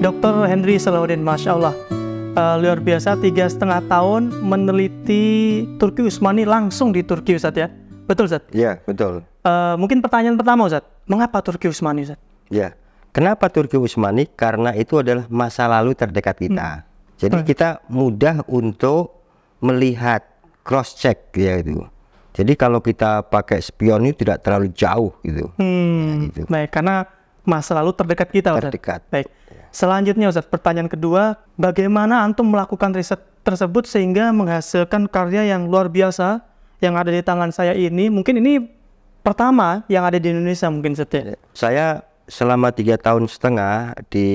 Dr. Henry Salahuddin, Masya Allah, uh, eh, luar biasa tiga setengah tahun meneliti Turki Usmani langsung di Turki Ustaz ya betul Ustaz? Iya betul uh, mungkin pertanyaan pertama Ustaz mengapa Turki Usmani, Ustaz? Ya kenapa Turki Usmani? karena itu adalah masa lalu terdekat kita hmm. jadi hmm. kita mudah untuk melihat cross check ya itu jadi kalau kita pakai spion itu tidak terlalu jauh gitu, hmm. ya, gitu. baik karena masa lalu terdekat kita terdekat baik Selanjutnya Ustaz, pertanyaan kedua, bagaimana antum melakukan riset tersebut sehingga menghasilkan karya yang luar biasa yang ada di tangan saya ini? Mungkin ini pertama yang ada di Indonesia mungkin Ustaz. Ya? Saya selama tiga tahun setengah di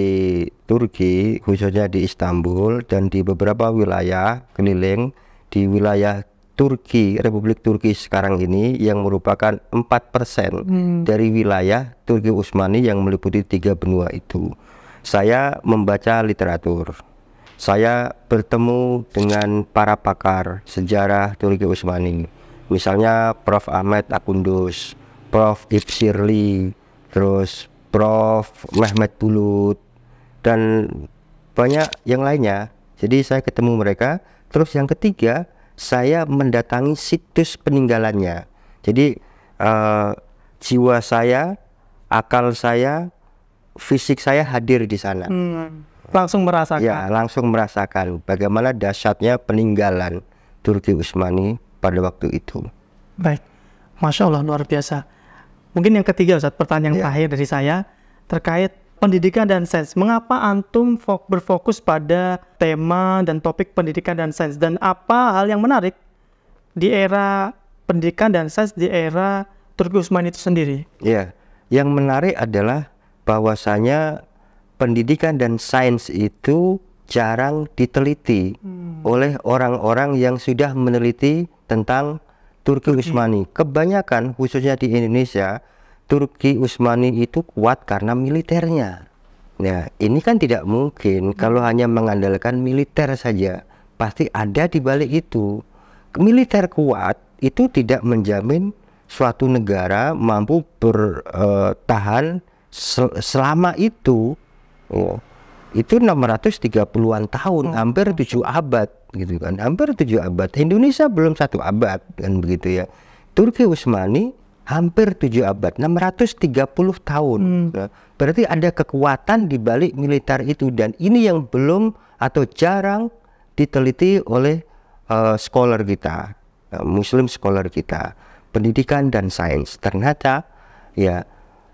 Turki, khususnya di Istanbul dan di beberapa wilayah keliling di wilayah Turki, Republik Turki sekarang ini yang merupakan 4% hmm. dari wilayah Turki Utsmani yang meliputi tiga benua itu. Saya membaca literatur. Saya bertemu dengan para pakar sejarah Turki Utsmani. Misalnya Prof. Ahmed Akundus, Prof. Ibsirli, terus Prof. Mehmet Bulut, dan banyak yang lainnya. Jadi saya ketemu mereka. Terus yang ketiga, saya mendatangi situs peninggalannya. Jadi uh, jiwa saya, akal saya, fisik saya hadir di sana. Hmm. Langsung merasakan. Ya, langsung merasakan bagaimana dahsyatnya peninggalan Turki Utsmani pada waktu itu. Baik. Masya Allah luar biasa. Mungkin yang ketiga Ustaz, pertanyaan ya. terakhir dari saya terkait pendidikan dan sains. Mengapa antum berfokus pada tema dan topik pendidikan dan sains dan apa hal yang menarik di era pendidikan dan sains di era Turki Utsmani itu sendiri? Iya, yang menarik adalah bahwasanya pendidikan dan sains itu jarang diteliti hmm. oleh orang-orang yang sudah meneliti tentang Turki hmm. Utsmani. Kebanyakan khususnya di Indonesia, Turki Utsmani itu kuat karena militernya. Nah, ini kan tidak mungkin hmm. kalau hanya mengandalkan militer saja. Pasti ada di balik itu. Militer kuat itu tidak menjamin suatu negara mampu bertahan eh, uh, Sel selama itu oh, itu 630-an tahun, oh. hampir tujuh abad gitu kan. Hampir tujuh abad. Indonesia belum satu abad kan begitu ya. Turki Utsmani hampir tujuh abad, 630 tahun. Hmm. Nah, berarti ada kekuatan di balik militer itu dan ini yang belum atau jarang diteliti oleh uh, scholar kita, uh, muslim scholar kita, pendidikan dan sains. Ternyata ya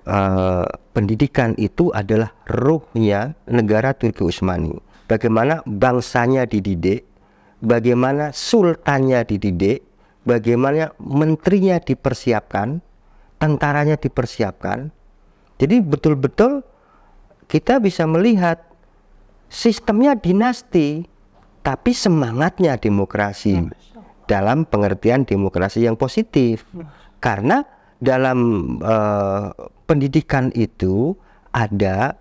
uh, pendidikan itu adalah ruhnya negara Turki Utsmani. Bagaimana bangsanya dididik, bagaimana sultannya dididik, bagaimana menterinya dipersiapkan, tentaranya dipersiapkan. Jadi betul-betul kita bisa melihat sistemnya dinasti, tapi semangatnya demokrasi ya. dalam pengertian demokrasi yang positif. Ya. Karena dalam uh, pendidikan itu ada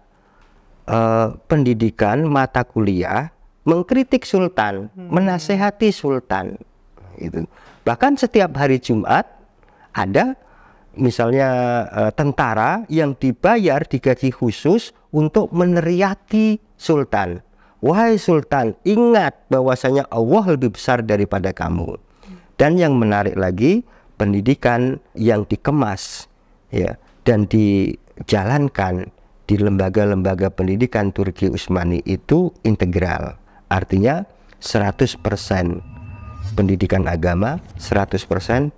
uh, pendidikan mata kuliah mengkritik sultan, hmm. menasehati sultan itu Bahkan setiap hari Jumat ada misalnya uh, tentara yang dibayar digaji khusus untuk meneriati sultan. Wahai sultan, ingat bahwasanya Allah lebih besar daripada kamu. Hmm. Dan yang menarik lagi, pendidikan yang dikemas ya dan dijalankan di lembaga-lembaga pendidikan Turki Utsmani itu integral. Artinya 100% pendidikan agama, 100%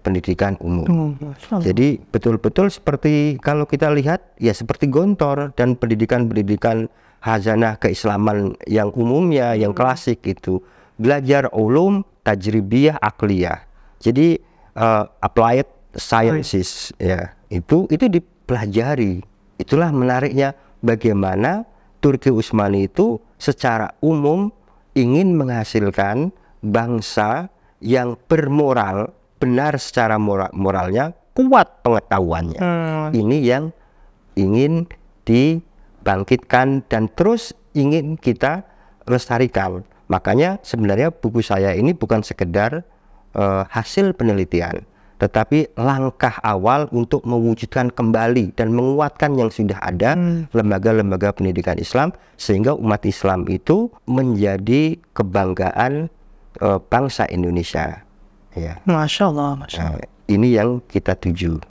pendidikan umum. Ya, Jadi betul-betul seperti kalau kita lihat ya seperti Gontor dan pendidikan-pendidikan hazanah keislaman yang umumnya, yang hmm. klasik itu. Belajar ulum, tajribiyah, akliyah. Jadi uh, applied sciences oh. ya itu itu dipelajari itulah menariknya bagaimana Turki Utsmani itu secara umum ingin menghasilkan bangsa yang bermoral benar secara moral moralnya kuat pengetahuannya hmm. ini yang ingin dibangkitkan dan terus ingin kita lestarikan makanya sebenarnya buku saya ini bukan sekedar uh, hasil penelitian, tetapi langkah awal untuk mewujudkan kembali dan menguatkan yang sudah ada hmm. lembaga-lembaga hmm. pendidikan Islam sehingga umat Islam itu menjadi kebanggaan uh, bangsa Indonesia. Ya. Masya Allah, Masya Allah. Nah, ini yang kita tuju.